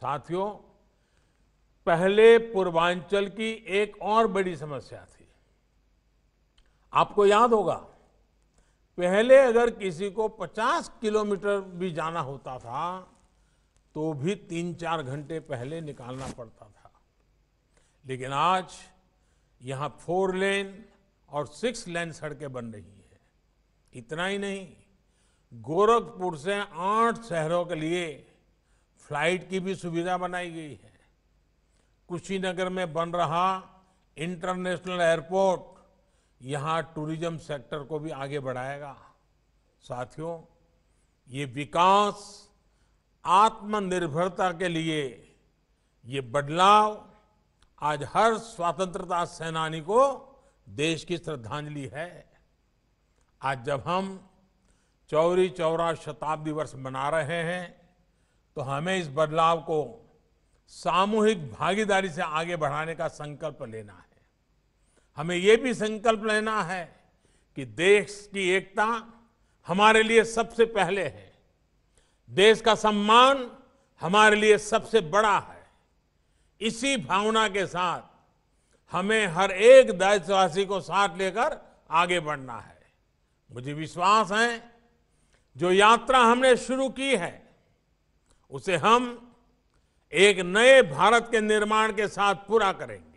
साथियों पहले पूर्वांचल की एक और बड़ी समस्या थी आपको याद होगा पहले अगर किसी को 50 किलोमीटर भी जाना होता था तो भी तीन चार घंटे पहले निकालना पड़ता था लेकिन आज यहां फोर लेन और सिक्स लेन सड़कें बन रही हैं इतना ही नहीं गोरखपुर से आठ शहरों के लिए फ्लाइट की भी सुविधा बनाई गई है कुशीनगर में बन रहा इंटरनेशनल एयरपोर्ट यहाँ टूरिज्म सेक्टर को भी आगे बढ़ाएगा साथियों ये विकास आत्मनिर्भरता के लिए ये बदलाव आज हर स्वतंत्रता सेनानी को देश की श्रद्धांजलि है आज जब हम चौरी चौरा शताब्दी वर्ष मना रहे हैं तो हमें इस बदलाव को सामूहिक भागीदारी से आगे बढ़ाने का संकल्प लेना है हमें यह भी संकल्प लेना है कि देश की एकता हमारे लिए सबसे पहले है देश का सम्मान हमारे लिए सबसे बड़ा है इसी भावना के साथ हमें हर एक देशवासी को साथ लेकर आगे बढ़ना है मुझे विश्वास है जो यात्रा हमने शुरू की है उसे हम एक नए भारत के निर्माण के साथ पूरा करेंगे